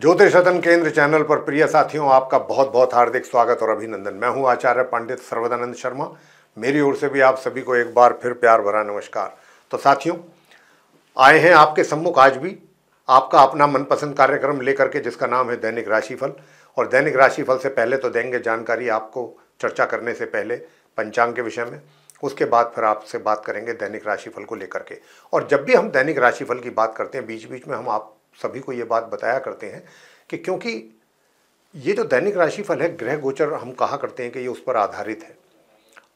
ज्योतिष रतन केंद्र चैनल पर प्रिय साथियों आपका बहुत बहुत हार्दिक स्वागत और अभिनंदन मैं हूं आचार्य पंडित सर्वदानंद शर्मा मेरी ओर से भी आप सभी को एक बार फिर प्यार भरा नमस्कार तो साथियों आए हैं आपके सम्मुख आज भी आपका अपना मनपसंद कार्यक्रम लेकर के जिसका नाम है दैनिक राशिफल और दैनिक राशिफल से पहले तो देंगे जानकारी आपको चर्चा करने से पहले पंचांग के विषय में उसके बाद फिर आपसे बात करेंगे दैनिक राशिफल को लेकर के और जब भी हम दैनिक राशिफल की बात करते हैं बीच बीच में हम आप सभी को ये बात बताया करते हैं कि क्योंकि ये जो दैनिक राशिफल है ग्रह गोचर हम कहा करते हैं कि ये उस पर आधारित है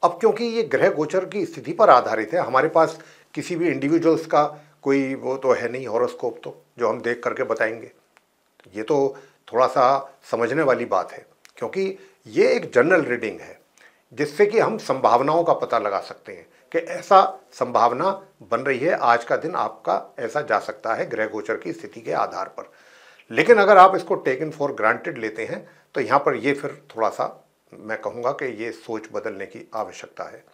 अब क्योंकि ये ग्रह गोचर की स्थिति पर आधारित है हमारे पास किसी भी इंडिविजुअल्स का कोई वो तो है नहीं हॉरोस्कोप तो जो हम देख करके बताएंगे ये तो थोड़ा सा समझने वाली बात है क्योंकि ये एक जनरल रीडिंग है जिससे कि हम संभावनाओं का पता लगा सकते हैं कि ऐसा संभावना बन रही है आज का दिन आपका ऐसा जा सकता है ग्रह गोचर की स्थिति के आधार पर लेकिन अगर आप इसको टेकन फॉर ग्रांटेड लेते हैं तो यहाँ पर ये फिर थोड़ा सा मैं कहूँगा कि ये सोच बदलने की आवश्यकता है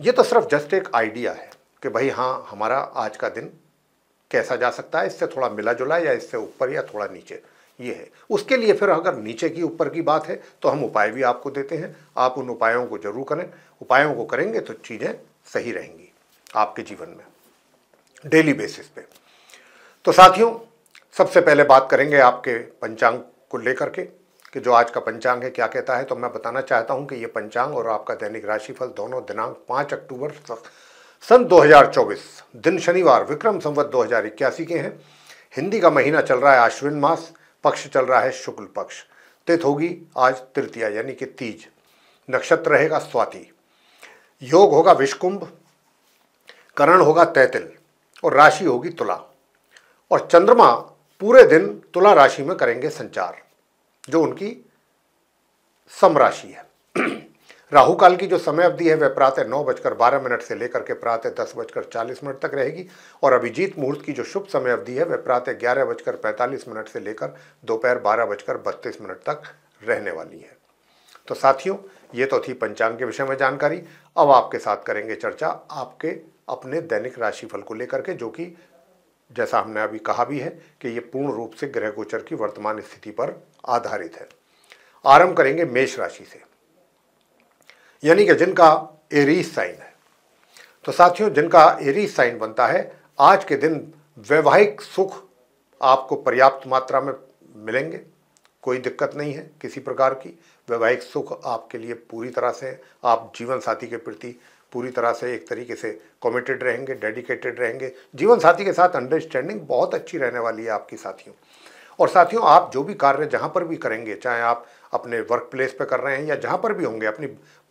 ये तो सिर्फ जस्ट एक आइडिया है कि भाई हाँ हमारा आज का दिन कैसा जा सकता है इससे थोड़ा मिला जुला या इससे ऊपर या थोड़ा नीचे ये है उसके लिए फिर अगर नीचे की ऊपर की बात है तो हम उपाय भी आपको देते हैं आप उन उपायों को जरूर करें उपायों को करेंगे तो चीज़ें सही रहेंगी आपके जीवन में डेली बेसिस पे तो साथियों सबसे पहले बात करेंगे आपके पंचांग को लेकर के कि जो आज का पंचांग है क्या कहता है तो मैं बताना चाहता हूं कि ये पंचांग और आपका दैनिक राशिफल दोनों दिनांक पाँच अक्टूबर सन 2024 दिन शनिवार विक्रम संवत दो के हैं हिंदी का महीना चल रहा है अश्विन मास पक्ष चल रहा है शुक्ल पक्ष तिथ होगी आज तृतीया यानी कि तीज नक्षत्र रहेगा स्वाति योग होगा विषकुंभ करण होगा तैतिल और राशि होगी तुला और चंद्रमा पूरे दिन तुला राशि में करेंगे संचार जो उनकी समराशि है राहु काल की जो समय अवधि है वह प्रातः नौ बजकर बारह मिनट से लेकर के प्रातः दस बजकर चालीस मिनट तक रहेगी और अभिजीत मुहूर्त की जो शुभ समय अवधि है वह प्रातः ग्यारह बजकर पैंतालीस मिनट से लेकर दोपहर बारह बजकर बत्तीस मिनट तक रहने वाली है तो साथियों ये तो थी पंचांग के विषय में जानकारी अब आपके साथ करेंगे चर्चा आपके अपने दैनिक राशिफल को लेकर के जो कि जैसा हमने अभी कहा भी है कि ये पूर्ण रूप से ग्रह गोचर की वर्तमान स्थिति पर आधारित है आरंभ करेंगे मेष राशि से यानी कि जिनका एरीज साइन है तो साथियों जिनका एरीज साइन बनता है आज के दिन वैवाहिक सुख आपको पर्याप्त मात्रा में मिलेंगे कोई दिक्कत नहीं है किसी प्रकार की वैवाहिक सुख आपके लिए पूरी तरह से आप जीवन साथी के प्रति पूरी तरह से एक तरीके से कमिटेड रहेंगे डेडिकेटेड रहेंगे जीवन साथी के साथ अंडरस्टैंडिंग बहुत अच्छी रहने वाली है आपकी साथियों और साथियों आप जो भी कार्य जहाँ पर भी करेंगे चाहे आप अपने वर्क प्लेस पर कर रहे हैं या जहाँ पर भी होंगे अपनी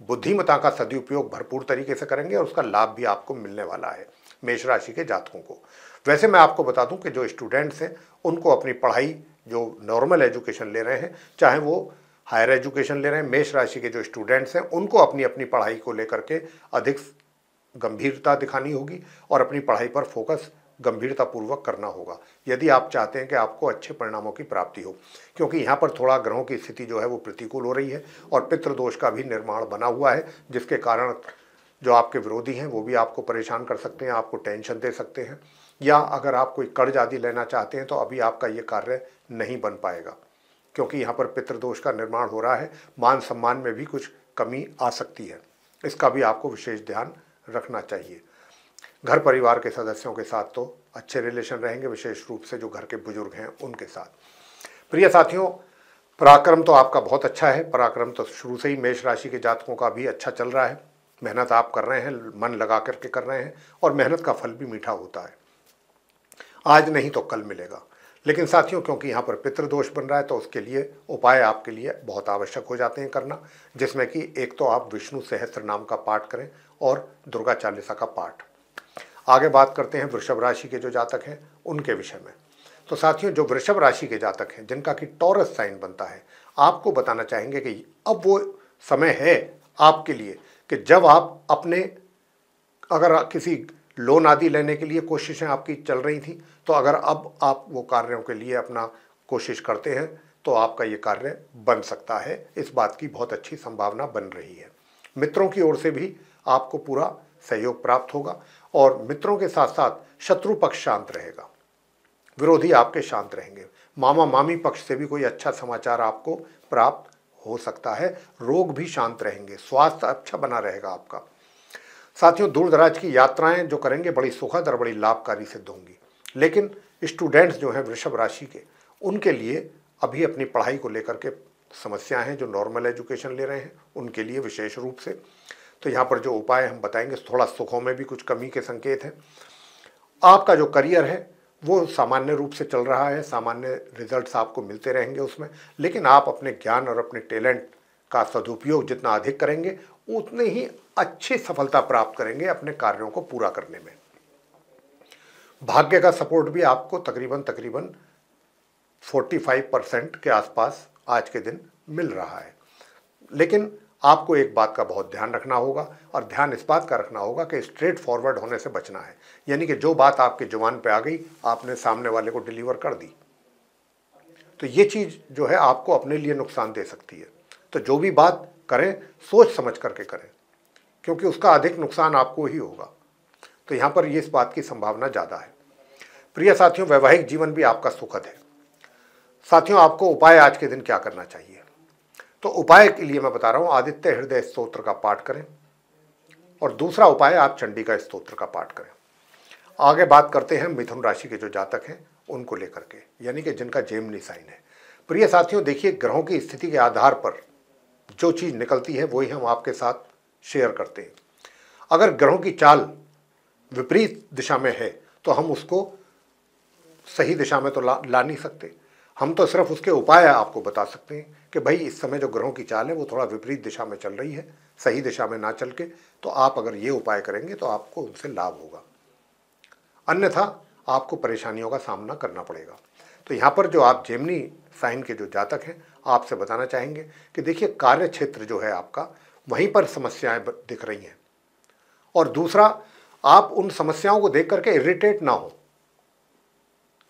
बुद्धिमता का सदुपयोग भरपूर तरीके से करेंगे और उसका लाभ भी आपको मिलने वाला है मेष राशि के जातकों को वैसे मैं आपको बता दूं कि जो स्टूडेंट्स हैं उनको अपनी पढ़ाई जो नॉर्मल एजुकेशन ले रहे हैं चाहे वो हायर एजुकेशन ले रहे हैं मेष राशि के जो स्टूडेंट्स हैं उनको अपनी अपनी पढ़ाई को लेकर के अधिक गंभीरता दिखानी होगी और अपनी पढ़ाई पर फोकस गंभीरतापूर्वक करना होगा यदि आप चाहते हैं कि आपको अच्छे परिणामों की प्राप्ति हो क्योंकि यहाँ पर थोड़ा ग्रहों की स्थिति जो है वो प्रतिकूल हो रही है और पितृदोष का भी निर्माण बना हुआ है जिसके कारण जो आपके विरोधी हैं वो भी आपको परेशान कर सकते हैं आपको टेंशन दे सकते हैं या अगर आप कोई कर्ज आदि लेना चाहते हैं तो अभी आपका ये कार्य नहीं बन पाएगा क्योंकि यहाँ पर पितृदोष का निर्माण हो रहा है मान सम्मान में भी कुछ कमी आ सकती है इसका भी आपको विशेष ध्यान रखना चाहिए घर परिवार के सदस्यों के साथ तो अच्छे रिलेशन रहेंगे विशेष रूप से जो घर के बुजुर्ग हैं उनके साथ प्रिय साथियों पराक्रम तो आपका बहुत अच्छा है पराक्रम तो शुरू से ही मेष राशि के जातकों का भी अच्छा चल रहा है मेहनत आप कर रहे हैं मन लगा करके कर रहे हैं और मेहनत का फल भी मीठा होता है आज नहीं तो कल मिलेगा लेकिन साथियों क्योंकि यहाँ पर पितृदोष बन रहा है तो उसके लिए उपाय आपके लिए बहुत आवश्यक हो जाते हैं करना जिसमें कि एक तो आप विष्णु सहस्त्र नाम का पाठ करें और दुर्गा चालीसा का पाठ आगे बात करते हैं वृषभ राशि के जो जातक हैं उनके विषय में तो साथियों जो वृषभ राशि के जातक हैं जिनका कि टॉरस साइन बनता है आपको बताना चाहेंगे कि अब वो समय है आपके लिए कि जब आप अपने अगर किसी लोन आदि लेने के लिए कोशिशें आपकी चल रही थी तो अगर अब आप वो कार्यों के लिए अपना कोशिश करते हैं तो आपका ये कार्य बन सकता है इस बात की बहुत अच्छी संभावना बन रही है मित्रों की ओर से भी आपको पूरा सहयोग प्राप्त होगा और मित्रों के साथ साथ शत्रु पक्ष शांत रहेगा विरोधी आपके शांत रहेंगे मामा मामी पक्ष से भी कोई अच्छा समाचार आपको प्राप्त हो सकता है रोग भी शांत रहेंगे स्वास्थ्य अच्छा बना रहेगा आपका साथियों दूर दराज की यात्राएं जो करेंगे बड़ी सुखद और बड़ी लाभकारी सिद्ध होंगी लेकिन स्टूडेंट्स जो हैं वृषभ राशि के उनके लिए अभी अपनी पढ़ाई को लेकर के समस्याएं हैं जो नॉर्मल एजुकेशन ले रहे हैं उनके लिए विशेष रूप से तो यहाँ पर जो उपाय हम बताएंगे थोड़ा सुखों में भी कुछ कमी के संकेत हैं आपका जो करियर है वो सामान्य रूप से चल रहा है सामान्य रिजल्ट्स आपको मिलते रहेंगे उसमें लेकिन आप अपने ज्ञान और अपने टैलेंट का सदुपयोग जितना अधिक करेंगे उतनी ही अच्छी सफलता प्राप्त करेंगे अपने कार्यों को पूरा करने में भाग्य का सपोर्ट भी आपको तकरीबन तकरीबन 45 परसेंट के आसपास आज के दिन मिल रहा है लेकिन आपको एक बात का बहुत ध्यान रखना होगा और ध्यान इस बात का रखना होगा कि स्ट्रेट फॉरवर्ड होने से बचना है यानी कि जो बात आपके जुबान पे आ गई आपने सामने वाले को डिलीवर कर दी तो ये चीज़ जो है आपको अपने लिए नुकसान दे सकती है तो जो भी बात करें सोच समझ करके करें क्योंकि उसका अधिक नुकसान आपको ही होगा तो यहाँ पर ये इस बात की संभावना ज़्यादा है प्रिय साथियों वैवाहिक जीवन भी आपका सुखद है साथियों आपको उपाय आज के दिन क्या करना चाहिए तो उपाय के लिए मैं बता रहा हूँ आदित्य हृदय स्त्रोत्र का पाठ करें और दूसरा उपाय आप चंडी का स्त्रोत्र का पाठ करें आगे बात करते हैं मिथुन राशि के जो जातक हैं उनको लेकर के यानी कि जिनका जेमनी साइन है प्रिय साथियों देखिए ग्रहों की स्थिति के आधार पर जो चीज़ निकलती है वही हम आपके साथ शेयर करते हैं अगर ग्रहों की चाल विपरीत दिशा में है तो हम उसको सही दिशा में तो ला ला नहीं सकते हम तो सिर्फ उसके उपाय आपको बता सकते हैं कि भाई इस समय जो ग्रहों की चाल है वो थोड़ा विपरीत दिशा में चल रही है सही दिशा में ना चल के तो आप अगर ये उपाय करेंगे तो आपको उनसे लाभ होगा अन्यथा आपको परेशानियों का सामना करना पड़ेगा तो यहाँ पर जो आप जेमनी साइन के जो जातक हैं आपसे बताना चाहेंगे कि देखिए कार्य क्षेत्र जो है आपका वहीं पर समस्याएं दिख रही हैं और दूसरा आप उन समस्याओं को देख करके इरिटेट ना हो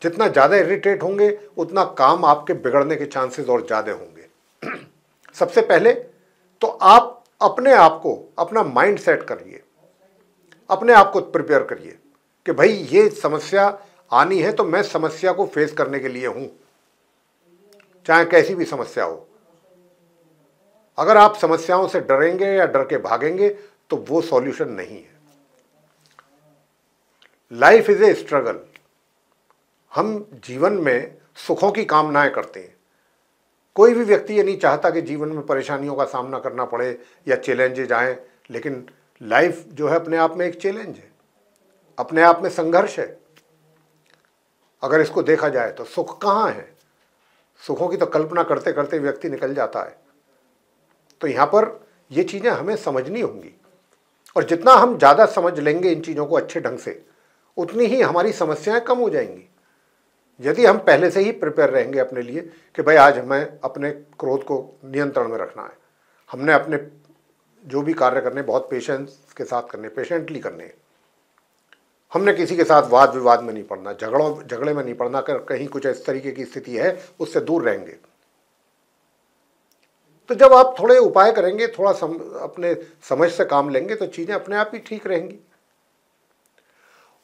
जितना ज़्यादा इरिटेट होंगे उतना काम आपके बिगड़ने के चांसेस और ज़्यादा होंगे सबसे पहले तो आप अपने आप को अपना माइंड सेट करिए अपने आप को प्रिपेयर करिए कि भाई ये समस्या आनी है तो मैं समस्या को फेस करने के लिए हूँ चाहे कैसी भी समस्या हो अगर आप समस्याओं से डरेंगे या डर के भागेंगे तो वो सॉल्यूशन नहीं है लाइफ इज़ ए स्ट्रगल हम जीवन में सुखों की कामनाएं करते हैं कोई भी व्यक्ति ये नहीं चाहता कि जीवन में परेशानियों का सामना करना पड़े या चैलेंजेज आए लेकिन लाइफ जो है अपने आप में एक चैलेंज है अपने आप में संघर्ष है अगर इसको देखा जाए तो सुख कहाँ है सुखों की तो कल्पना करते करते व्यक्ति निकल जाता है तो यहाँ पर ये चीज़ें हमें समझनी होंगी और जितना हम ज़्यादा समझ लेंगे इन चीज़ों को अच्छे ढंग से उतनी ही हमारी समस्याएं कम हो जाएंगी यदि हम पहले से ही प्रिपेयर रहेंगे अपने लिए कि भाई आज हमें अपने क्रोध को नियंत्रण में रखना है हमने अपने जो भी कार्य करने बहुत पेशेंस के साथ करने पेशेंटली करने हमने किसी के साथ वाद विवाद में नहीं पड़ना झगड़ों झगड़े में नहीं पड़ना कर कहीं कुछ इस तरीके की स्थिति है उससे दूर रहेंगे तो जब आप थोड़े उपाय करेंगे थोड़ा सम, अपने समझ से काम लेंगे तो चीज़ें अपने आप ही ठीक रहेंगी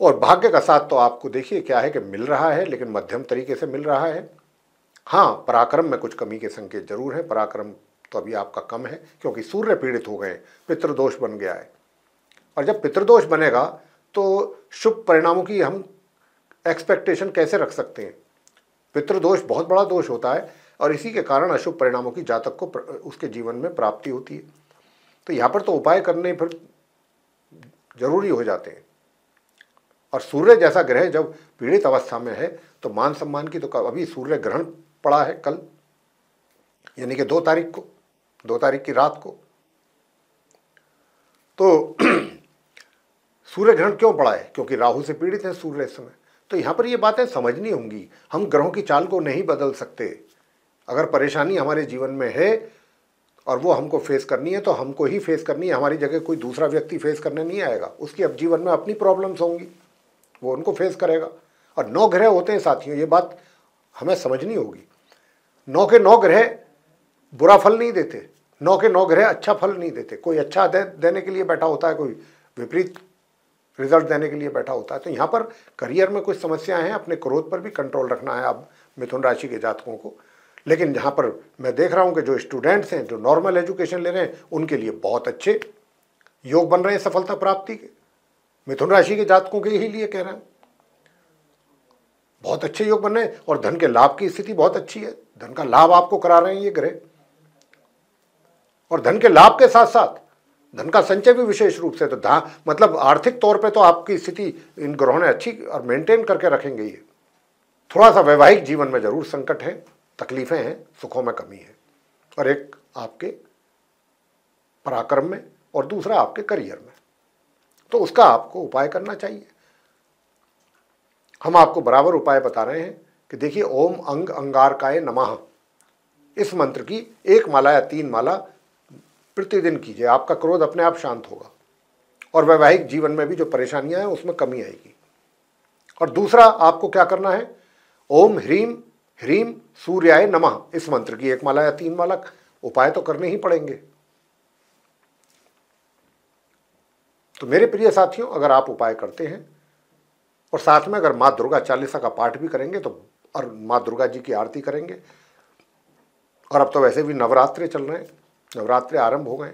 और भाग्य का साथ तो आपको देखिए क्या है कि मिल रहा है लेकिन मध्यम तरीके से मिल रहा है हाँ पराक्रम में कुछ कमी के संकेत जरूर हैं पराक्रम तो अभी आपका कम है क्योंकि सूर्य पीड़ित हो गए पितृदोष बन गया है और जब पितृदोष बनेगा तो शुभ परिणामों की हम एक्सपेक्टेशन कैसे रख सकते हैं पितृदोष बहुत बड़ा दोष होता है और इसी के कारण अशुभ परिणामों की जातक को उसके जीवन में प्राप्ति होती है तो यहाँ पर तो उपाय करने फिर जरूरी हो जाते हैं और सूर्य जैसा ग्रह जब पीड़ित अवस्था में है तो मान सम्मान की तो अभी सूर्य ग्रहण पड़ा है कल यानी कि दो तारीख को दो तारीख की रात को तो सूर्य ग्रहण क्यों पड़ा है क्योंकि राहु से पीड़ित है सूर्य इस समय तो यहाँ पर ये बातें समझनी होंगी हम ग्रहों की चाल को नहीं बदल सकते अगर परेशानी हमारे जीवन में है और वो हमको फेस करनी है तो हमको ही फेस करनी है हमारी जगह कोई दूसरा व्यक्ति फेस करने नहीं आएगा उसकी अब जीवन में अपनी प्रॉब्लम्स होंगी वो उनको फेस करेगा और नौ ग्रह होते हैं साथियों ये बात हमें समझनी होगी नौ के नौ ग्रह बुरा फल नहीं देते नौ के नौ ग्रह अच्छा फल नहीं देते कोई अच्छा दे, देने के लिए बैठा होता है कोई विपरीत रिजल्ट देने के लिए बैठा होता है तो यहाँ पर करियर में कुछ समस्याएं हैं अपने क्रोध पर भी कंट्रोल रखना है अब मिथुन राशि के जातकों को लेकिन जहाँ पर मैं देख रहा हूँ कि जो स्टूडेंट्स हैं जो नॉर्मल एजुकेशन ले रहे हैं उनके लिए बहुत अच्छे योग बन रहे हैं सफलता प्राप्ति के मिथुन तो राशि के जातकों के ही लिए कह रहा हूं बहुत अच्छे योग बन रहे हैं और धन के लाभ की स्थिति बहुत अच्छी है धन का लाभ आपको करा रहे हैं ये ग्रह और धन के लाभ के साथ साथ धन का संचय भी विशेष रूप से तो धा मतलब आर्थिक तौर पे तो आपकी स्थिति इन ग्रहों ने अच्छी और मेंटेन करके रखेंगे ये थोड़ा सा वैवाहिक जीवन में जरूर संकट है तकलीफें हैं सुखों में कमी है और एक आपके पराक्रम में और दूसरा आपके करियर में तो उसका आपको उपाय करना चाहिए हम आपको बराबर उपाय बता रहे हैं कि देखिए ओम अंग अंगारकाय नमः इस मंत्र की एक माला या तीन माला प्रतिदिन कीजिए आपका क्रोध अपने आप शांत होगा और वैवाहिक जीवन में भी जो परेशानियां हैं उसमें कमी आएगी और दूसरा आपको क्या करना है ओम ह्रीम ह्रीम सूर्याय नमः इस मंत्र की एक माला या तीन माला उपाय तो करने ही पड़ेंगे तो मेरे प्रिय साथियों अगर आप उपाय करते हैं और साथ में अगर माँ दुर्गा चालीसा का पाठ भी करेंगे तो और माँ दुर्गा जी की आरती करेंगे और अब तो वैसे भी नवरात्रे चल रहे हैं नवरात्रे आरंभ हो गए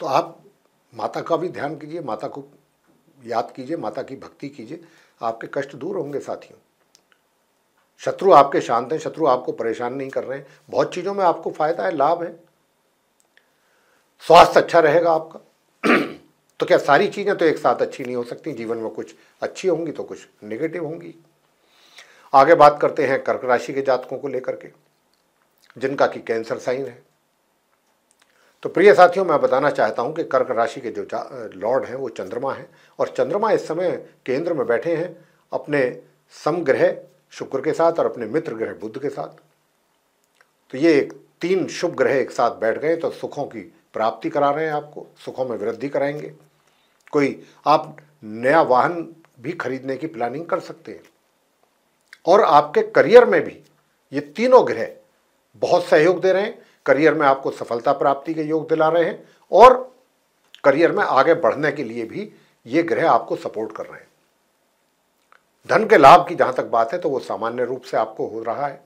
तो आप माता का भी ध्यान कीजिए माता को याद कीजिए माता की भक्ति कीजिए आपके कष्ट दूर होंगे साथियों शत्रु आपके शांत हैं शत्रु आपको परेशान नहीं कर रहे हैं बहुत चीज़ों में आपको फ़ायदा है लाभ है स्वास्थ्य अच्छा रहेगा आपका तो क्या सारी चीज़ें तो एक साथ अच्छी नहीं हो सकती जीवन में कुछ अच्छी होंगी तो कुछ निगेटिव होंगी आगे बात करते हैं कर्क राशि के जातकों को लेकर के जिनका कि कैंसर साइन है तो प्रिय साथियों मैं बताना चाहता हूं कि कर्क राशि के जो लॉर्ड हैं वो चंद्रमा हैं और चंद्रमा इस समय केंद्र में बैठे हैं अपने समग्रह शुक्र के साथ और अपने मित्र ग्रह बुद्ध के साथ तो ये एक तीन शुभ ग्रह एक साथ बैठ गए तो सुखों की प्राप्ति करा रहे हैं आपको सुखों में वृद्धि कराएंगे कोई आप नया वाहन भी खरीदने की प्लानिंग कर सकते हैं और आपके करियर में भी ये तीनों ग्रह बहुत सहयोग दे रहे हैं करियर में आपको सफलता प्राप्ति के योग दिला रहे हैं और करियर में आगे बढ़ने के लिए भी ये ग्रह आपको सपोर्ट कर रहे हैं धन के लाभ की जहां तक बात है तो वो सामान्य रूप से आपको हो रहा है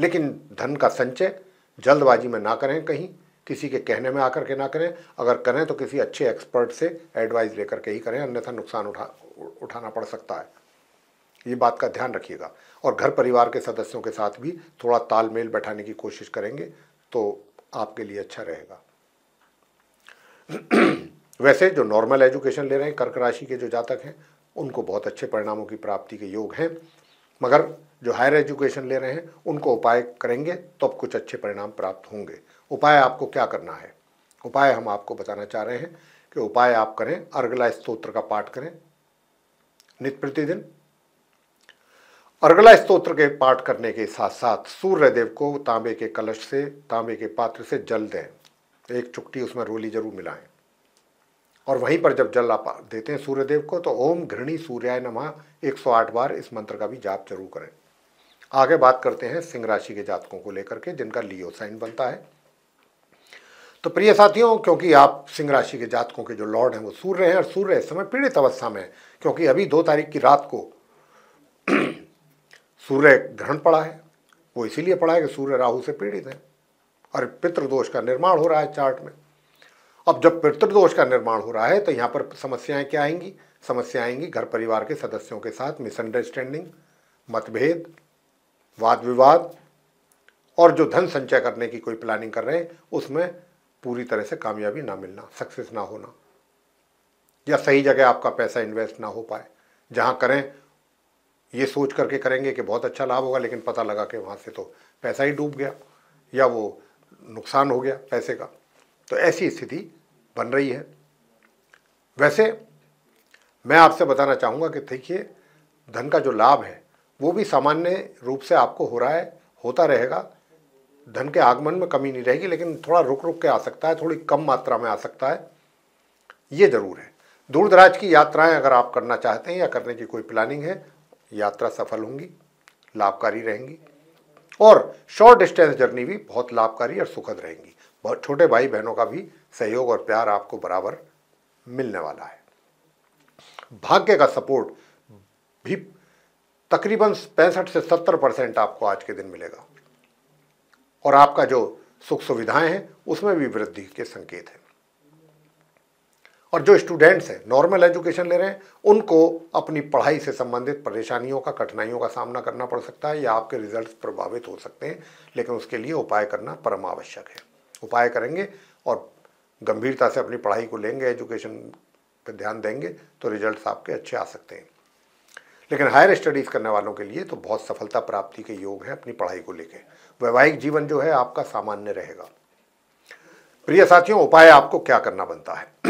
लेकिन धन का संचय जल्दबाजी में ना करें कहीं किसी के कहने में आकर के ना करें अगर करें तो किसी अच्छे एक्सपर्ट से एडवाइस लेकर के ही करें अन्यथा नुकसान उठा उठाना पड़ सकता है ये बात का ध्यान रखिएगा और घर परिवार के सदस्यों के साथ भी थोड़ा तालमेल बैठाने की कोशिश करेंगे तो आपके लिए अच्छा रहेगा वैसे जो नॉर्मल एजुकेशन ले रहे हैं कर्क राशि के जो जातक हैं उनको बहुत अच्छे परिणामों की प्राप्ति के योग हैं मगर जो हायर एजुकेशन ले रहे हैं उनको उपाय करेंगे तब तो कुछ अच्छे परिणाम प्राप्त होंगे उपाय आपको क्या करना है उपाय हम आपको बताना चाह रहे हैं कि उपाय आप करें अर्गला स्त्रोत्र का पाठ करें नित प्रतिदिन अर्गला स्त्रोत्र के पाठ करने के साथ साथ सूर्य देव को तांबे के कलश से तांबे के पात्र से जल दें एक चुकटी उसमें रोली जरूर मिलाएं और वहीं पर जब जल आप देते हैं सूर्य देव को तो ओम घृणी सूर्याय नमः 108 बार इस मंत्र का भी जाप जरूर करें आगे बात करते हैं सिंह राशि के जातकों को लेकर के जिनका लियो साइन बनता है तो प्रिय साथियों क्योंकि आप सिंह राशि के जातकों के जो लॉर्ड हैं वो सूर्य हैं और सूर्य इस समय पीड़ित अवस्था में है क्योंकि अभी दो तारीख की रात को सूर्य ग्रहण पड़ा है वो इसीलिए पड़ा है कि सूर्य राहु से पीड़ित है और पितृदोष का निर्माण हो रहा है चार्ट में अब जब पितृदोष का निर्माण हो रहा है तो यहाँ पर समस्याएं क्या आएंगी समस्या आएंगी घर परिवार के सदस्यों के साथ मिसअंडरस्टैंडिंग मतभेद वाद विवाद और जो धन संचय करने की कोई प्लानिंग कर रहे हैं उसमें पूरी तरह से कामयाबी ना मिलना सक्सेस ना होना या सही जगह आपका पैसा इन्वेस्ट ना हो पाए जहाँ करें ये सोच करके करेंगे कि बहुत अच्छा लाभ होगा लेकिन पता लगा कि वहाँ से तो पैसा ही डूब गया या वो नुकसान हो गया पैसे का तो ऐसी स्थिति बन रही है वैसे मैं आपसे बताना चाहूँगा कि देखिए धन का जो लाभ है वो भी सामान्य रूप से आपको हो रहा है होता रहेगा धन के आगमन में कमी नहीं रहेगी लेकिन थोड़ा रुक रुक के आ सकता है थोड़ी कम मात्रा में आ सकता है ये ज़रूर है दूर दराज की यात्राएं अगर आप करना चाहते हैं या करने की कोई प्लानिंग है यात्रा सफल होंगी लाभकारी रहेंगी और शॉर्ट डिस्टेंस जर्नी भी बहुत लाभकारी और सुखद रहेंगी बहुत छोटे भाई बहनों का भी सहयोग और प्यार आपको बराबर मिलने वाला है भाग्य का सपोर्ट भी तकरीबन पैंसठ से सत्तर परसेंट आपको आज के दिन मिलेगा और आपका जो सुख सुविधाएं हैं उसमें भी वृद्धि के संकेत हैं और जो स्टूडेंट्स हैं नॉर्मल एजुकेशन ले रहे हैं उनको अपनी पढ़ाई से संबंधित परेशानियों का कठिनाइयों का सामना करना पड़ सकता है या आपके रिजल्ट प्रभावित हो सकते हैं लेकिन उसके लिए उपाय करना परम आवश्यक है उपाय करेंगे और गंभीरता से अपनी पढ़ाई को लेंगे एजुकेशन पर ध्यान देंगे तो रिजल्ट आपके अच्छे आ सकते हैं लेकिन हायर स्टडीज़ करने वालों के लिए तो बहुत सफलता प्राप्ति के योग हैं अपनी पढ़ाई को लेकर वैवाहिक जीवन जो है आपका सामान्य रहेगा प्रिय साथियों उपाय आपको क्या करना बनता है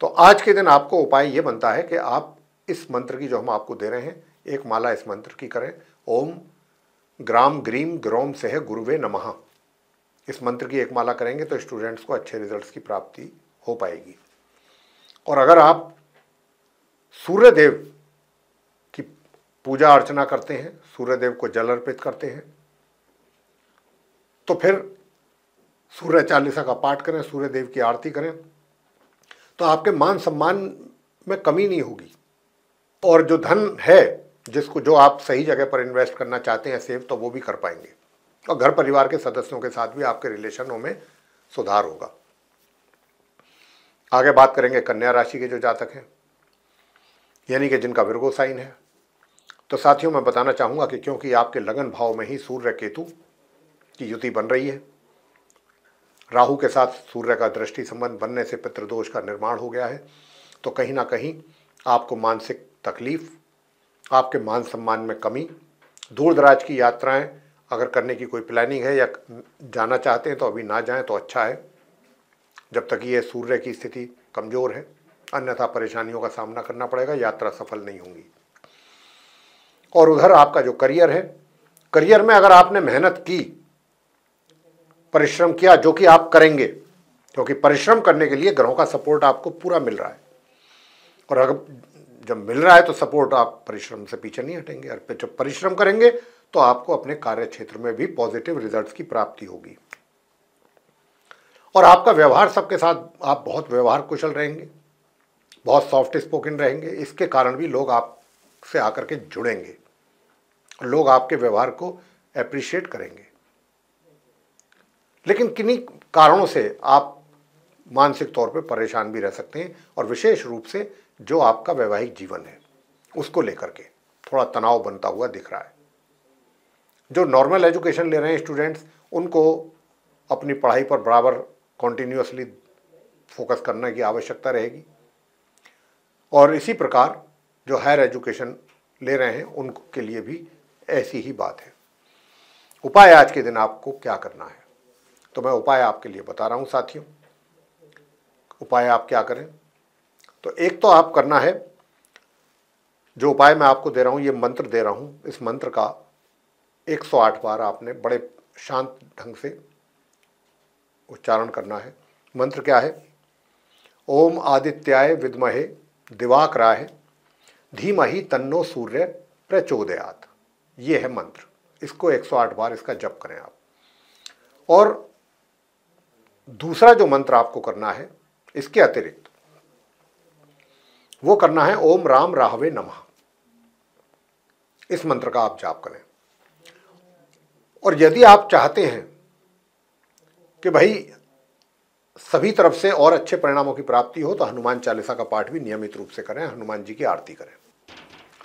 तो आज के दिन आपको उपाय यह बनता है कि आप इस मंत्र की जो हम आपको दे रहे हैं एक माला इस मंत्र की करें ओम ग्राम ग्रीम ग्रोम सह गुरुवे नमः इस मंत्र की एक माला करेंगे तो स्टूडेंट्स को अच्छे रिजल्ट्स की प्राप्ति हो पाएगी और अगर आप सूर्यदेव पूजा अर्चना करते हैं सूर्यदेव को जल अर्पित करते हैं तो फिर सूर्य चालीसा का पाठ करें सूर्यदेव की आरती करें तो आपके मान सम्मान में कमी नहीं होगी और जो धन है जिसको जो आप सही जगह पर इन्वेस्ट करना चाहते हैं सेव तो वो भी कर पाएंगे और घर परिवार के सदस्यों के साथ भी आपके रिलेशनों में सुधार होगा आगे बात करेंगे कन्या राशि के जो जातक हैं यानी कि जिनका विरगो साइन है तो साथियों मैं बताना चाहूँगा कि क्योंकि आपके लगन भाव में ही सूर्य केतु की युति बन रही है राहु के साथ सूर्य का दृष्टि संबंध बनने से पितृदोष का निर्माण हो गया है तो कहीं ना कहीं आपको मानसिक तकलीफ आपके मान सम्मान में कमी दूर दराज की यात्राएं अगर करने की कोई प्लानिंग है या जाना चाहते हैं तो अभी ना जाएं तो अच्छा है जब तक ये सूर्य की स्थिति कमज़ोर है अन्यथा परेशानियों का सामना करना पड़ेगा यात्रा सफल नहीं होंगी और उधर आपका जो करियर है करियर में अगर आपने मेहनत की परिश्रम किया जो कि आप करेंगे क्योंकि परिश्रम करने के लिए ग्रहों का सपोर्ट आपको पूरा मिल रहा है और अगर जब मिल रहा है तो सपोर्ट आप परिश्रम से पीछे नहीं हटेंगे और जब परिश्रम करेंगे तो आपको अपने कार्य क्षेत्र में भी पॉजिटिव रिजल्ट्स की प्राप्ति होगी और आपका व्यवहार सबके साथ आप बहुत व्यवहार कुशल रहेंगे बहुत सॉफ्ट स्पोकन रहेंगे इसके कारण भी लोग आप से आकर के जुड़ेंगे लोग आपके व्यवहार को अप्रिशिएट करेंगे लेकिन किन्हीं कारणों से आप मानसिक तौर पर परेशान भी रह सकते हैं और विशेष रूप से जो आपका वैवाहिक जीवन है उसको लेकर के थोड़ा तनाव बनता हुआ दिख रहा है जो नॉर्मल एजुकेशन ले रहे हैं स्टूडेंट्स उनको अपनी पढ़ाई पर बराबर कॉन्टीन्यूसली फोकस करने की आवश्यकता रहेगी और इसी प्रकार जो हायर एजुकेशन ले रहे हैं उनके लिए भी ऐसी ही बात है उपाय आज के दिन आपको क्या करना है तो मैं उपाय आपके लिए बता रहा हूँ साथियों उपाय आप क्या करें तो एक तो आप करना है जो उपाय मैं आपको दे रहा हूँ ये मंत्र दे रहा हूँ इस मंत्र का 108 बार आपने बड़े शांत ढंग से उच्चारण करना है मंत्र क्या है ओम आदित्याय विद्महे दिवाकराय धीमा ही तन्नो सूर्य प्रचोदयात ये है मंत्र इसको 108 बार इसका जप करें आप और दूसरा जो मंत्र आपको करना है इसके अतिरिक्त वो करना है ओम राम राहवे नमः इस मंत्र का आप जाप करें और यदि आप चाहते हैं कि भाई सभी तरफ से और अच्छे परिणामों की प्राप्ति हो तो हनुमान चालीसा का पाठ भी नियमित रूप से करें हनुमान जी की आरती करें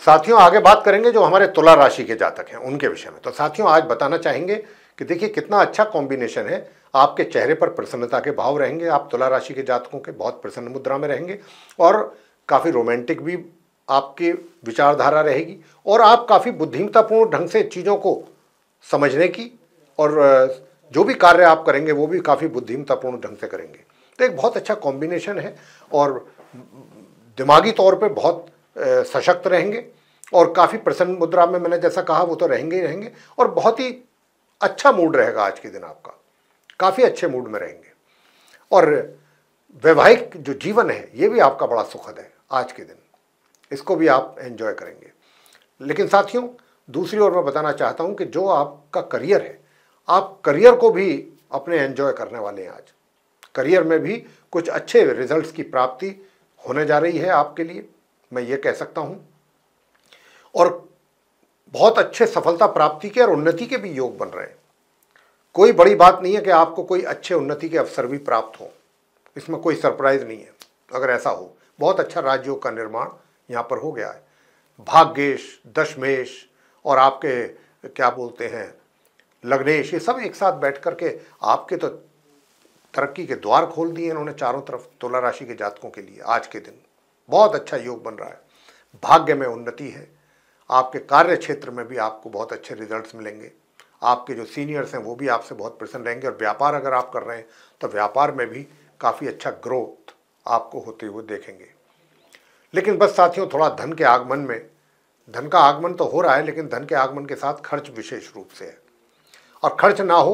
साथियों आगे बात करेंगे जो हमारे तुला राशि के जातक हैं उनके विषय में तो साथियों आज बताना चाहेंगे कि देखिए कितना अच्छा कॉम्बिनेशन है आपके चेहरे पर प्रसन्नता के भाव रहेंगे आप तुला राशि के जातकों के बहुत प्रसन्न मुद्रा में रहेंगे और काफ़ी रोमांटिक भी आपकी विचारधारा रहेगी और आप काफ़ी बुद्धिमतापूर्ण ढंग से चीज़ों को समझने की और जो भी कार्य आप करेंगे वो भी काफ़ी बुद्धिमतापूर्ण ढंग से करेंगे तो एक बहुत अच्छा कॉम्बिनेशन है और दिमागी तौर पे बहुत सशक्त रहेंगे और काफ़ी प्रसन्न मुद्रा में मैंने जैसा कहा वो तो रहेंगे ही रहेंगे और बहुत ही अच्छा मूड रहेगा आज के दिन आपका काफ़ी अच्छे मूड में रहेंगे और वैवाहिक जो जीवन है ये भी आपका बड़ा सुखद है आज के दिन इसको भी आप एंजॉय करेंगे लेकिन साथियों दूसरी ओर मैं बताना चाहता हूँ कि जो आपका करियर है आप करियर को भी अपने एंजॉय करने वाले हैं आज करियर में भी कुछ अच्छे रिजल्ट्स की प्राप्ति होने जा रही है आपके लिए मैं ये कह सकता हूँ और बहुत अच्छे सफलता प्राप्ति के और उन्नति के भी योग बन रहे हैं कोई बड़ी बात नहीं है कि आपको कोई अच्छे उन्नति के अवसर भी प्राप्त हों इसमें कोई सरप्राइज़ नहीं है अगर ऐसा हो बहुत अच्छा राज्यों का निर्माण यहाँ पर हो गया है भाग्येश दशमेश और आपके क्या बोलते हैं लग्नेश ये सब एक साथ बैठ करके आपके तो तरक्की के द्वार खोल दिए इन्होंने चारों तरफ तुला राशि के जातकों के लिए आज के दिन बहुत अच्छा योग बन रहा है भाग्य में उन्नति है आपके कार्य क्षेत्र में भी आपको बहुत अच्छे रिजल्ट्स मिलेंगे आपके जो सीनियर्स हैं वो भी आपसे बहुत प्रसन्न रहेंगे और व्यापार अगर आप कर रहे हैं तो व्यापार में भी काफ़ी अच्छा ग्रोथ आपको होते हुए देखेंगे लेकिन बस साथियों थोड़ा धन के आगमन में धन का आगमन तो हो रहा है लेकिन धन के आगमन के साथ खर्च विशेष रूप से है और खर्च ना हो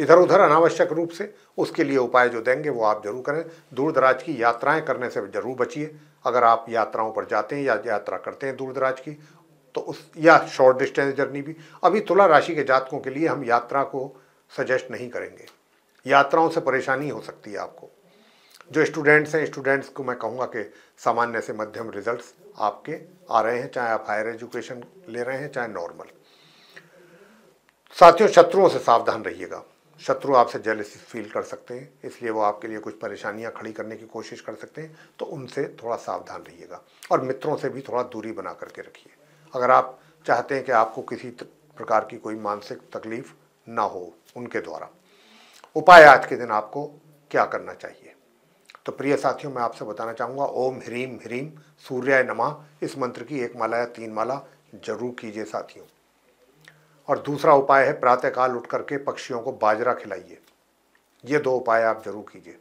इधर उधर अनावश्यक रूप से उसके लिए उपाय जो देंगे वो आप जरूर करें दूर दराज की यात्राएं करने से जरूर बचिए अगर आप यात्राओं पर जाते हैं या यात्रा करते हैं दूर दराज की तो उस या शॉर्ट डिस्टेंस जर्नी भी अभी तुला राशि के जातकों के लिए हम यात्रा को सजेस्ट नहीं करेंगे यात्राओं से परेशानी हो सकती है आपको जो स्टूडेंट्स हैं स्टूडेंट्स को मैं कहूँगा कि सामान्य से मध्यम रिजल्ट आपके आ रहे हैं चाहे आप हायर एजुकेशन ले रहे हैं चाहे नॉर्मल साथियों शत्रुओं से सावधान रहिएगा शत्रु आपसे जेलसी फील कर सकते हैं इसलिए वो आपके लिए कुछ परेशानियां खड़ी करने की कोशिश कर सकते हैं तो उनसे थोड़ा सावधान रहिएगा और मित्रों से भी थोड़ा दूरी बना करके रखिए अगर आप चाहते हैं कि आपको किसी प्रकार की कोई मानसिक तकलीफ ना हो उनके द्वारा उपाय आज के दिन आपको क्या करना चाहिए तो प्रिय साथियों मैं आपसे बताना चाहूँगा ओम ह्रीम ह्रीम सूर्याय नमा इस मंत्र की एक माला या तीन माला जरूर कीजिए साथियों और दूसरा उपाय है प्रातःकाल उठ करके पक्षियों को बाजरा खिलाइए ये दो उपाय आप जरूर कीजिए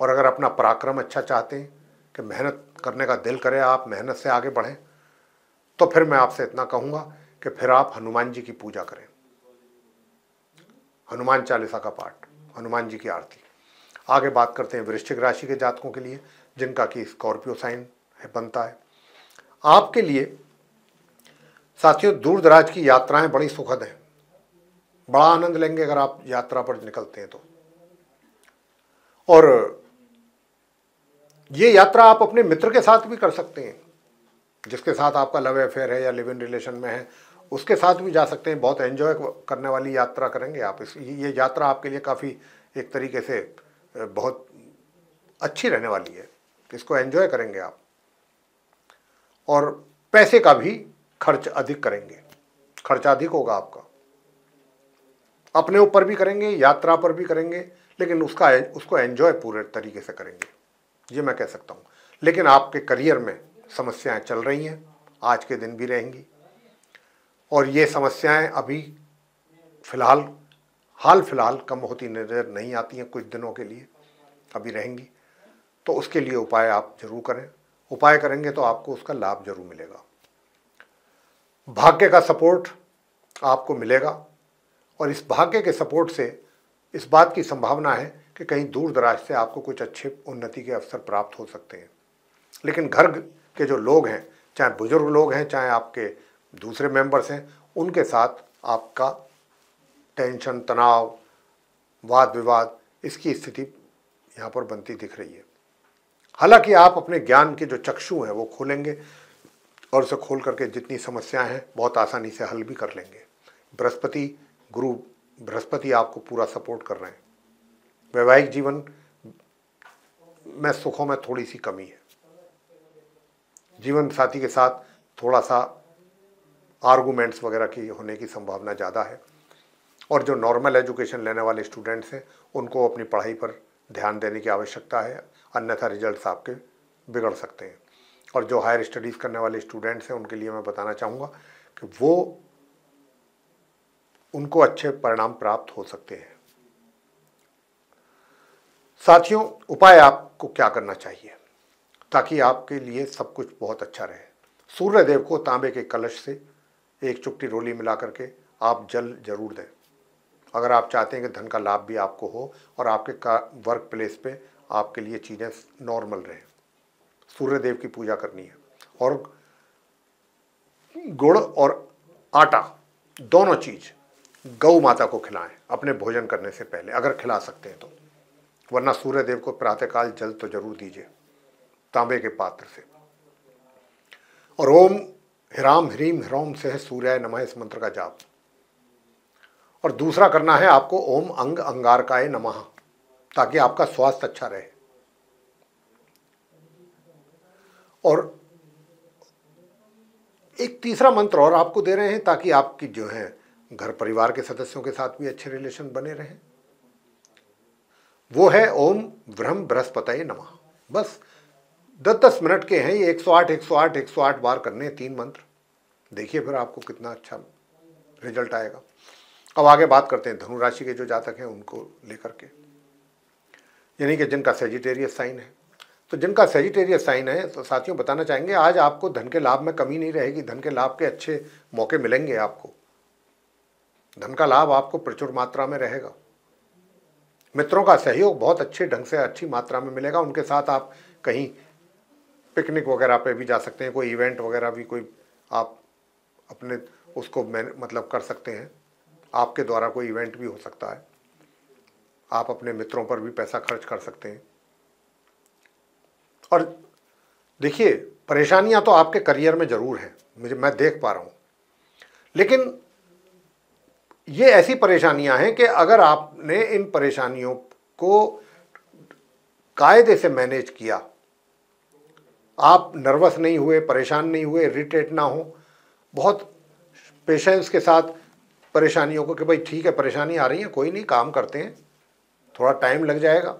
और अगर अपना पराक्रम अच्छा चाहते हैं कि मेहनत करने का दिल करे आप मेहनत से आगे बढ़ें तो फिर मैं आपसे इतना कहूँगा कि फिर आप हनुमान जी की पूजा करें हनुमान चालीसा का पाठ हनुमान जी की आरती आगे बात करते हैं वृश्चिक राशि के जातकों के लिए जिनका कि स्कॉर्पियो साइन है बनता है आपके लिए साथियों दूर दराज की यात्राएं बड़ी सुखद हैं बड़ा आनंद लेंगे अगर आप यात्रा पर निकलते हैं तो और ये यात्रा आप अपने मित्र के साथ भी कर सकते हैं जिसके साथ आपका लव अफेयर है या लिव इन रिलेशन में है उसके साथ भी जा सकते हैं बहुत एंजॉय करने वाली यात्रा करेंगे आप इस ये यात्रा आपके लिए काफ़ी एक तरीके से बहुत अच्छी रहने वाली है इसको एंजॉय करेंगे आप और पैसे का भी खर्च अधिक करेंगे खर्चा अधिक होगा आपका अपने ऊपर भी करेंगे यात्रा पर भी करेंगे लेकिन उसका उसको एन्जॉय पूरे तरीके से करेंगे ये मैं कह सकता हूँ लेकिन आपके करियर में समस्याएं चल रही हैं आज के दिन भी रहेंगी और ये समस्याएं अभी फ़िलहाल हाल फिलहाल कम होती नज़र नहीं आती हैं कुछ दिनों के लिए अभी रहेंगी तो उसके लिए उपाय आप जरूर करें उपाय करेंगे तो आपको उसका लाभ जरूर मिलेगा भाग्य का सपोर्ट आपको मिलेगा और इस भाग्य के सपोर्ट से इस बात की संभावना है कि कहीं दूर दराज से आपको कुछ अच्छे उन्नति के अवसर प्राप्त हो सकते हैं लेकिन घर के जो लोग हैं चाहे बुजुर्ग लोग हैं चाहे आपके दूसरे मेंबर्स हैं उनके साथ आपका टेंशन तनाव वाद विवाद इसकी स्थिति यहाँ पर बनती दिख रही है हालांकि आप अपने ज्ञान के जो चक्षु हैं वो खोलेंगे और उसे खोल करके जितनी समस्याएं हैं बहुत आसानी से हल भी कर लेंगे बृहस्पति गुरु बृहस्पति आपको पूरा सपोर्ट कर रहे हैं वैवाहिक जीवन में सुखों में थोड़ी सी कमी है जीवन साथी के साथ थोड़ा सा आर्गूमेंट्स वगैरह की होने की संभावना ज़्यादा है और जो नॉर्मल एजुकेशन लेने वाले स्टूडेंट्स हैं उनको अपनी पढ़ाई पर ध्यान देने की आवश्यकता है अन्यथा रिजल्ट्स आपके बिगड़ सकते हैं और जो हायर स्टडीज़ करने वाले स्टूडेंट्स हैं उनके लिए मैं बताना चाहूँगा कि वो उनको अच्छे परिणाम प्राप्त हो सकते हैं साथियों उपाय आपको क्या करना चाहिए ताकि आपके लिए सब कुछ बहुत अच्छा रहे सूर्य देव को तांबे के कलश से एक चुट्टी रोली मिला करके आप जल जरूर दें अगर आप चाहते हैं कि धन का लाभ भी आपको हो और आपके का वर्क प्लेस पे आपके लिए चीज़ें नॉर्मल रहें सूर्य देव की पूजा करनी है और गुड़ और आटा दोनों चीज़ गौ माता को खिलाएं अपने भोजन करने से पहले अगर खिला सकते हैं तो वरना सूर्य देव को प्रातःकाल जल तो जरूर दीजिए तांबे के पात्र से और ओम हिराम ह्रीम ह्रोम से है सूर्य नमः इस मंत्र का जाप और दूसरा करना है आपको ओम अंग अंगार काय नमः ताकि आपका स्वास्थ्य अच्छा रहे और एक तीसरा मंत्र और आपको दे रहे हैं ताकि आपकी जो है घर परिवार के सदस्यों के साथ भी अच्छे रिलेशन बने रहें वो है ओम ब्रह्म बृहस्पत नमः बस दस दस मिनट के हैं ये एक एक सौ सौ आठ आठ एक सौ आठ बार करने हैं तीन मंत्र देखिए फिर आपको कितना अच्छा रिजल्ट आएगा अब आगे बात करते हैं धनु राशि के जो जातक हैं उनको लेकर के यानी कि जिनका सेजिटेरियस साइन है तो जिनका सेजिटेरियस साइन है तो साथियों बताना चाहेंगे आज आपको धन के लाभ में कमी नहीं रहेगी धन के लाभ के अच्छे मौके मिलेंगे आपको धन का लाभ आपको प्रचुर मात्रा में रहेगा मित्रों का सहयोग बहुत अच्छे ढंग से अच्छी मात्रा में मिलेगा उनके साथ आप कहीं पिकनिक वगैरह पे भी जा सकते हैं कोई इवेंट वगैरह भी कोई आप अपने उसको मतलब कर सकते हैं आपके द्वारा कोई इवेंट भी हो सकता है आप अपने मित्रों पर भी पैसा खर्च कर सकते हैं और देखिए परेशानियां तो आपके करियर में ज़रूर हैं मुझे मैं देख पा रहा हूँ लेकिन ये ऐसी परेशानियां हैं कि अगर आपने इन परेशानियों को कायदे से मैनेज किया आप नर्वस नहीं हुए परेशान नहीं हुए इरीटेट ना हो बहुत पेशेंस के साथ परेशानियों को कि भाई ठीक है परेशानी आ रही है कोई नहीं काम करते हैं थोड़ा टाइम लग जाएगा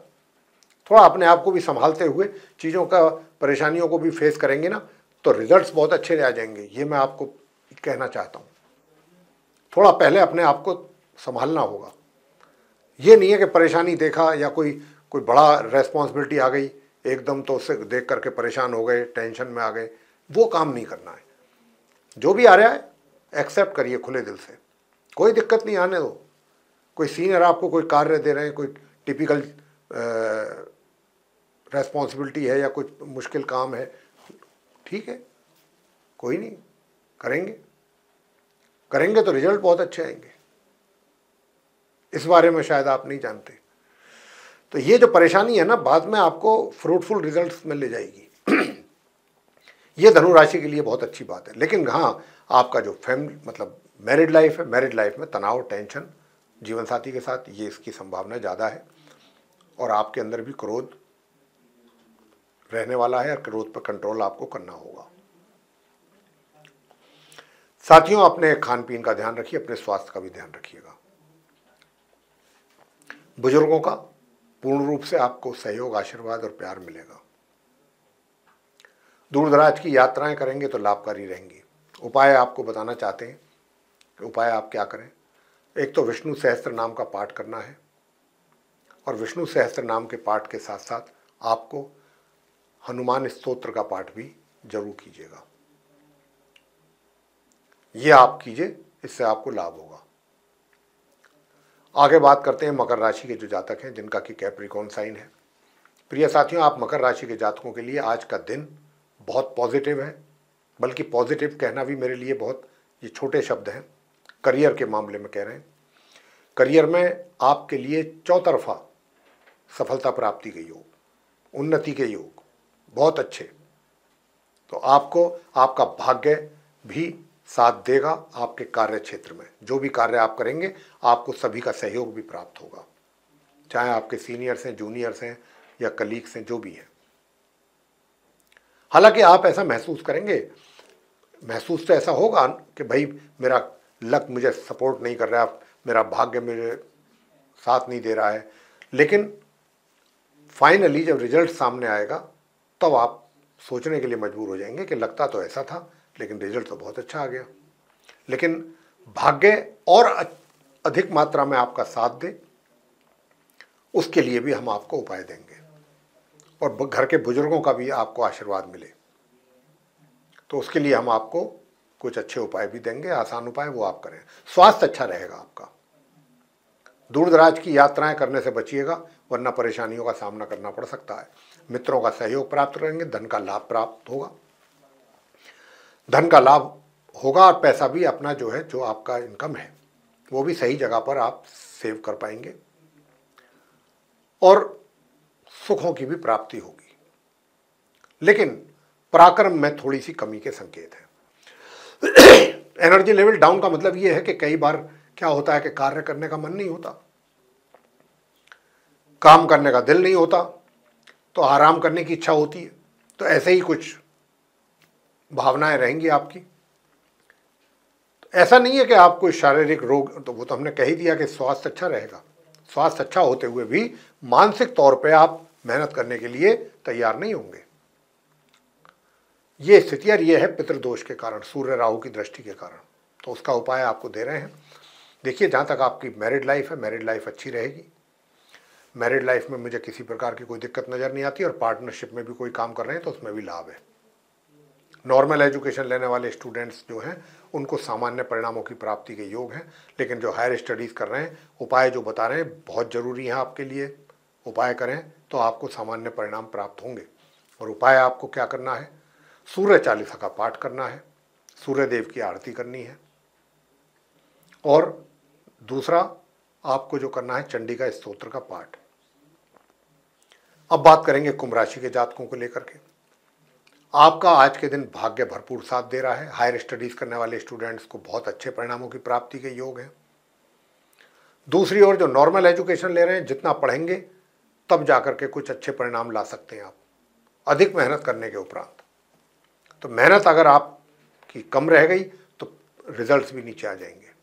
थोड़ा अपने आप को भी संभालते हुए चीज़ों का परेशानियों को भी फेस करेंगे ना तो रिजल्ट्स बहुत अच्छे आ जाएंगे ये मैं आपको कहना चाहता हूँ थोड़ा पहले अपने आप को संभालना होगा ये नहीं है कि परेशानी देखा या कोई कोई बड़ा रेस्पॉन्सिबिलिटी आ गई एकदम तो उससे देख करके परेशान हो गए टेंशन में आ गए वो काम नहीं करना है जो भी आ रहा है एक्सेप्ट करिए खुले दिल से कोई दिक्कत नहीं आने दो कोई सीनियर आपको कोई कार्य दे रहे हैं कोई टिपिकल आ, रेस्पॉन्सिबिलिटी है या कुछ मुश्किल काम है ठीक है कोई नहीं करेंगे करेंगे तो रिजल्ट बहुत अच्छे आएंगे इस बारे में शायद आप नहीं जानते तो ये जो परेशानी है ना बाद में आपको फ्रूटफुल रिजल्ट्स में ले जाएगी ये धनु राशि के लिए बहुत अच्छी बात है लेकिन हाँ आपका जो फैमिली मतलब मैरिड लाइफ है मैरिड लाइफ में तनाव टेंशन जीवन साथी के साथ ये इसकी संभावना ज़्यादा है और आपके अंदर भी क्रोध रहने वाला है और क्रोध पर कंट्रोल आपको करना होगा साथियों अपने खान पीन का ध्यान रखिए अपने स्वास्थ्य का भी ध्यान रखिएगा बुजुर्गों का पूर्ण रूप से आपको सहयोग आशीर्वाद और प्यार मिलेगा दूर दराज की यात्राएं करेंगे तो लाभकारी रहेंगी उपाय आपको बताना चाहते हैं कि उपाय आप क्या करें एक तो विष्णु सहस्त्र नाम का पाठ करना है और विष्णु सहस्त्र नाम के पाठ के साथ साथ आपको हनुमान स्तोत्र का पाठ भी जरूर कीजिएगा ये आप कीजिए इससे आपको लाभ होगा आगे बात करते हैं मकर राशि के जो जातक हैं जिनका कि कैप्रिकॉन साइन है प्रिय साथियों आप मकर राशि के जातकों के लिए आज का दिन बहुत पॉजिटिव है बल्कि पॉजिटिव कहना भी मेरे लिए बहुत ये छोटे शब्द हैं करियर के मामले में कह रहे हैं करियर में आपके लिए चौतरफा सफलता प्राप्ति के योग उन्नति के योग बहुत अच्छे तो आपको आपका भाग्य भी साथ देगा आपके कार्य क्षेत्र में जो भी कार्य आप करेंगे आपको सभी का सहयोग भी प्राप्त होगा चाहे आपके सीनियर्स हैं जूनियर्स हैं या कलीग्स हैं जो भी हैं हालांकि आप ऐसा महसूस करेंगे महसूस तो ऐसा होगा कि भाई मेरा लक मुझे सपोर्ट नहीं कर रहा है मेरा भाग्य मेरे साथ नहीं दे रहा है लेकिन फाइनली जब रिजल्ट सामने आएगा तब तो आप सोचने के लिए मजबूर हो जाएंगे कि लगता तो ऐसा था लेकिन रिजल्ट तो बहुत अच्छा आ गया लेकिन भाग्य और अधिक मात्रा में आपका साथ दे उसके लिए भी हम आपको उपाय देंगे और घर के बुजुर्गों का भी आपको आशीर्वाद मिले तो उसके लिए हम आपको कुछ अच्छे उपाय भी देंगे आसान उपाय वो आप करें स्वास्थ्य अच्छा रहेगा आपका दूर दराज की यात्राएं करने से बचिएगा वरना परेशानियों का सामना करना पड़ सकता है मित्रों का सहयोग प्राप्त करेंगे धन का लाभ प्राप्त होगा धन का लाभ होगा और पैसा भी अपना जो है जो आपका इनकम है वो भी सही जगह पर आप सेव कर पाएंगे और सुखों की भी प्राप्ति होगी लेकिन पराक्रम में थोड़ी सी कमी के संकेत है एनर्जी लेवल डाउन का मतलब यह है कि कई बार क्या होता है कि कार्य करने का मन नहीं होता काम करने का दिल नहीं होता तो आराम करने की इच्छा होती है तो ऐसे ही कुछ भावनाएं रहेंगी आपकी तो ऐसा नहीं है कि आपको शारीरिक रोग तो वो तो हमने कह ही दिया कि स्वास्थ्य अच्छा रहेगा स्वास्थ्य अच्छा होते हुए भी मानसिक तौर पे आप मेहनत करने के लिए तैयार नहीं होंगे ये स्थिति और ये है पितृदोष के कारण सूर्य राहु की दृष्टि के कारण तो उसका उपाय आपको दे रहे हैं देखिए जहाँ तक आपकी मैरिड लाइफ है मैरिड लाइफ अच्छी रहेगी मैरिड लाइफ में मुझे किसी प्रकार की कोई दिक्कत नज़र नहीं आती और पार्टनरशिप में भी कोई काम कर रहे हैं तो उसमें भी लाभ है नॉर्मल एजुकेशन लेने वाले स्टूडेंट्स जो हैं उनको सामान्य परिणामों की प्राप्ति के योग हैं लेकिन जो हायर स्टडीज़ कर रहे हैं उपाय जो बता रहे हैं बहुत ज़रूरी हैं आपके लिए उपाय करें तो आपको सामान्य परिणाम प्राप्त होंगे और उपाय आपको क्या करना है सूर्य चालीसा का पाठ करना है सूर्य देव की आरती करनी है और दूसरा आपको जो करना है चंडी का स्त्रोत्र का पाठ अब बात करेंगे कुंभ राशि के जातकों को लेकर के आपका आज के दिन भाग्य भरपूर साथ दे रहा है हायर स्टडीज करने वाले स्टूडेंट्स को बहुत अच्छे परिणामों की प्राप्ति के योग हैं दूसरी ओर जो नॉर्मल एजुकेशन ले रहे हैं जितना पढ़ेंगे तब जाकर के कुछ अच्छे परिणाम ला सकते हैं आप अधिक मेहनत करने के उपरांत तो मेहनत अगर आपकी कम रह गई तो रिजल्ट्स भी नीचे आ जाएंगे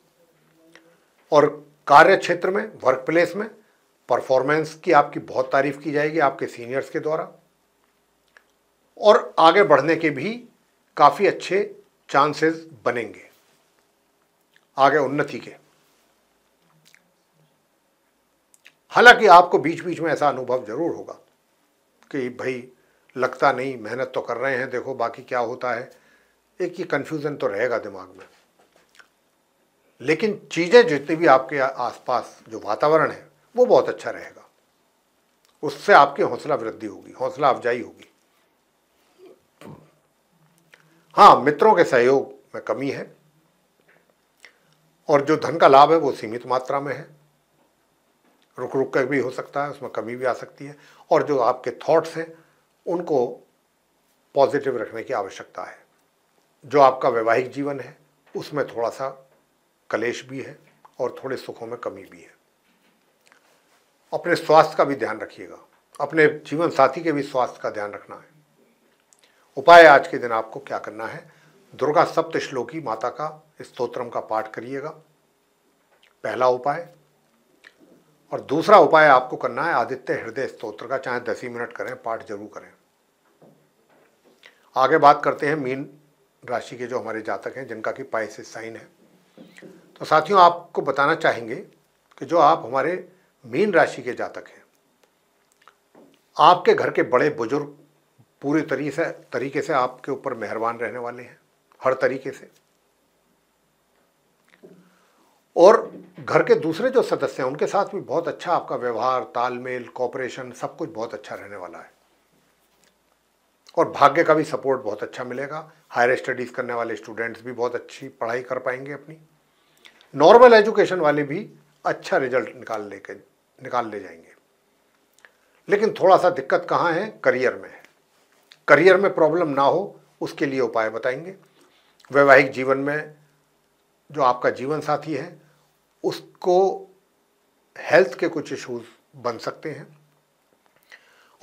और कार्य क्षेत्र में वर्क प्लेस में परफॉर्मेंस की आपकी बहुत तारीफ की जाएगी आपके सीनियर्स के द्वारा और आगे बढ़ने के भी काफ़ी अच्छे चांसेस बनेंगे आगे उन्नति के हालांकि आपको बीच बीच में ऐसा अनुभव ज़रूर होगा कि भाई लगता नहीं मेहनत तो कर रहे हैं देखो बाकी क्या होता है एक ये कन्फ्यूज़न तो रहेगा दिमाग में लेकिन चीज़ें जितनी भी आपके आसपास जो वातावरण है वो बहुत अच्छा रहेगा उससे आपकी हौसला वृद्धि होगी हौसला अफजाई होगी हाँ मित्रों के सहयोग में कमी है और जो धन का लाभ है वो सीमित मात्रा में है रुक रुक कर भी हो सकता है उसमें कमी भी आ सकती है और जो आपके थॉट्स हैं उनको पॉजिटिव रखने की आवश्यकता है जो आपका वैवाहिक जीवन है उसमें थोड़ा सा कलेश भी है और थोड़े सुखों में कमी भी है अपने स्वास्थ्य का भी ध्यान रखिएगा अपने जीवन साथी के भी स्वास्थ्य का ध्यान रखना है उपाय आज के दिन आपको क्या करना है दुर्गा सप्त श्लोकी माता का स्तोत्रम का पाठ करिएगा पहला उपाय और दूसरा उपाय आपको करना है आदित्य हृदय स्तोत्र का चाहे दस ही मिनट करें पाठ जरूर करें आगे बात करते हैं मीन राशि के जो हमारे जातक हैं जिनका कि पाए से साइन है तो साथियों आपको बताना चाहेंगे कि जो आप हमारे मीन राशि के जातक हैं आपके घर के बड़े बुजुर्ग पूरे तरीके से तरीके से आपके ऊपर मेहरबान रहने वाले हैं हर तरीके से और घर के दूसरे जो सदस्य हैं उनके साथ भी बहुत अच्छा आपका व्यवहार तालमेल कॉपरेशन सब कुछ बहुत अच्छा रहने वाला है और भाग्य का भी सपोर्ट बहुत अच्छा मिलेगा हायर स्टडीज़ करने वाले स्टूडेंट्स भी बहुत अच्छी पढ़ाई कर पाएंगे अपनी नॉर्मल एजुकेशन वाले भी अच्छा रिजल्ट निकाल लेके निकाल ले जाएंगे लेकिन थोड़ा सा दिक्कत कहाँ है करियर में है करियर में प्रॉब्लम ना हो उसके लिए उपाय बताएंगे वैवाहिक जीवन में जो आपका जीवन साथी है उसको हेल्थ के कुछ इश्यूज बन सकते हैं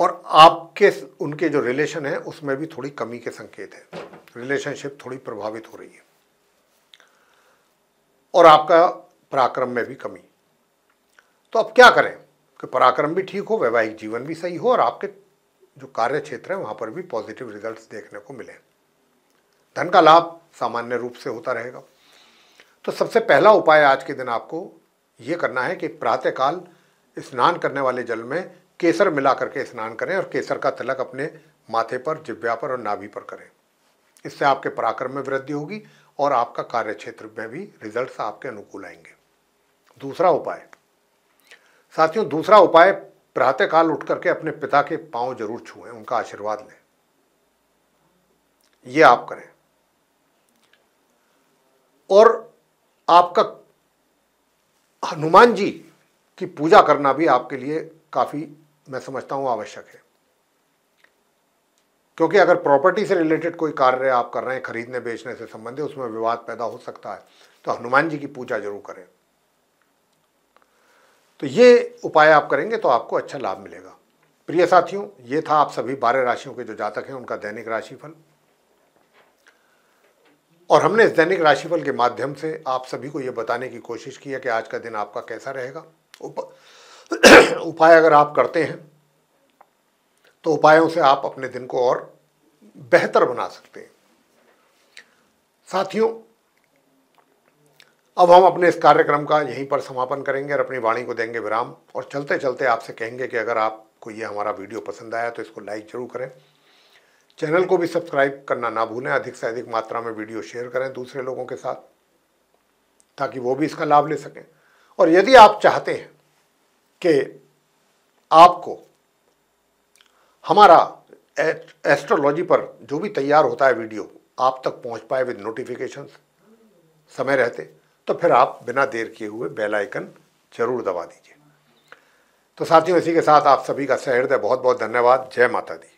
और आपके उनके जो रिलेशन है उसमें भी थोड़ी कमी के संकेत है रिलेशनशिप थोड़ी प्रभावित हो रही है और आपका पराक्रम में भी कमी तो अब क्या करें कि पराक्रम भी ठीक हो वैवाहिक जीवन भी सही हो और आपके जो कार्य क्षेत्र है वहाँ पर भी पॉजिटिव रिजल्ट्स देखने को मिले धन का लाभ सामान्य रूप से होता रहेगा तो सबसे पहला उपाय आज के दिन आपको ये करना है कि प्रातःकाल स्नान करने वाले जल में केसर मिला करके स्नान करें और केसर का तिलक अपने माथे पर जिब्या पर और नाभि पर करें इससे आपके पराक्रम में वृद्धि होगी और आपका कार्य क्षेत्र में भी रिजल्ट्स आपके अनुकूल आएंगे दूसरा उपाय साथियों दूसरा उपाय प्रातःकाल उठ करके अपने पिता के पांव जरूर छुएं उनका आशीर्वाद लें यह आप करें और आपका हनुमान जी की पूजा करना भी आपके लिए काफ़ी मैं समझता हूं आवश्यक है क्योंकि अगर प्रॉपर्टी से रिलेटेड कोई कार्य आप कर रहे हैं खरीदने बेचने से संबंधित उसमें विवाद पैदा हो सकता है तो हनुमान जी की पूजा जरूर करें तो ये उपाय आप करेंगे तो आपको अच्छा लाभ मिलेगा प्रिय साथियों ये था आप सभी बारह राशियों के जो जातक हैं उनका दैनिक राशिफल और हमने इस दैनिक राशिफल के माध्यम से आप सभी को ये बताने की कोशिश की है कि आज का दिन आपका कैसा रहेगा उप... उपाय अगर आप करते हैं तो उपायों से आप अपने दिन को और बेहतर बना सकते हैं साथियों अब हम अपने इस कार्यक्रम का यहीं पर समापन करेंगे और अपनी वाणी को देंगे विराम और चलते चलते आपसे कहेंगे कि अगर आपको ये हमारा वीडियो पसंद आया तो इसको लाइक जरूर करें चैनल को भी सब्सक्राइब करना ना भूलें अधिक से अधिक मात्रा में वीडियो शेयर करें दूसरे लोगों के साथ ताकि वो भी इसका लाभ ले सकें और यदि आप चाहते हैं कि आपको हमारा एस्ट्रोलॉजी पर जो भी तैयार होता है वीडियो आप तक पहुंच पाए विद नोटिफिकेशंस समय रहते तो फिर आप बिना देर किए हुए बेल आइकन जरूर दबा दीजिए तो साथियों इसी के साथ आप सभी का सहृदय बहुत बहुत धन्यवाद जय माता दी